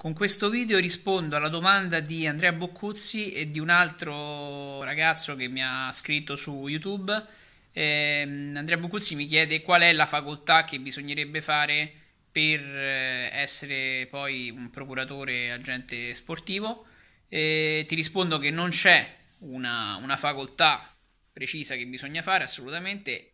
Con questo video rispondo alla domanda di Andrea Boccuzzi e di un altro ragazzo che mi ha scritto su YouTube. Eh, Andrea Boccuzzi mi chiede qual è la facoltà che bisognerebbe fare per eh, essere poi un procuratore agente sportivo. Eh, ti rispondo che non c'è una, una, facoltà precisa che bisogna fare assolutamente.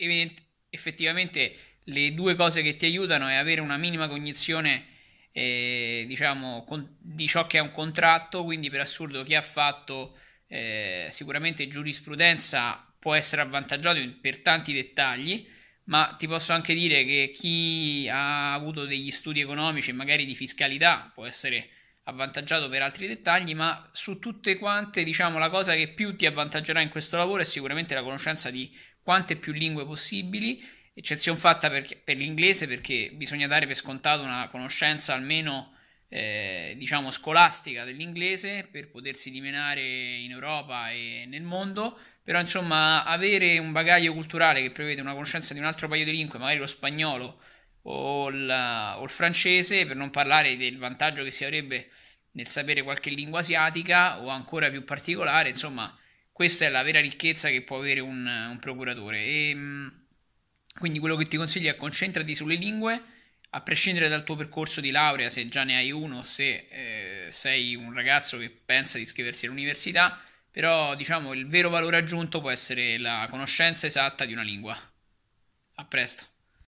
Effettivamente le due cose che ti aiutano è avere una minima cognizione eh, diciamo, con, di ciò che è un contratto, quindi per assurdo chi ha fatto eh, sicuramente giurisprudenza può essere avvantaggiato per tanti dettagli, ma ti posso anche dire che chi ha avuto degli studi economici, magari di fiscalità, può essere avvantaggiato per altri dettagli, ma su tutte quante, diciamo, la cosa che più ti avvantaggerà in questo lavoro è sicuramente la conoscenza di quante più lingue possibili Eccezione fatta per, per l'inglese perché bisogna dare per scontato una conoscenza almeno eh, diciamo scolastica dell'inglese per potersi dimenare in Europa e nel mondo, però insomma avere un bagaglio culturale che prevede una conoscenza di un altro paio di lingue, magari lo spagnolo o il, o il francese, per non parlare del vantaggio che si avrebbe nel sapere qualche lingua asiatica o ancora più particolare, insomma questa è la vera ricchezza che può avere un, un procuratore. E, ehm, quindi quello che ti consiglio è concentrati sulle lingue, a prescindere dal tuo percorso di laurea, se già ne hai uno, se eh, sei un ragazzo che pensa di iscriversi all'università, però diciamo il vero valore aggiunto può essere la conoscenza esatta di una lingua. A presto.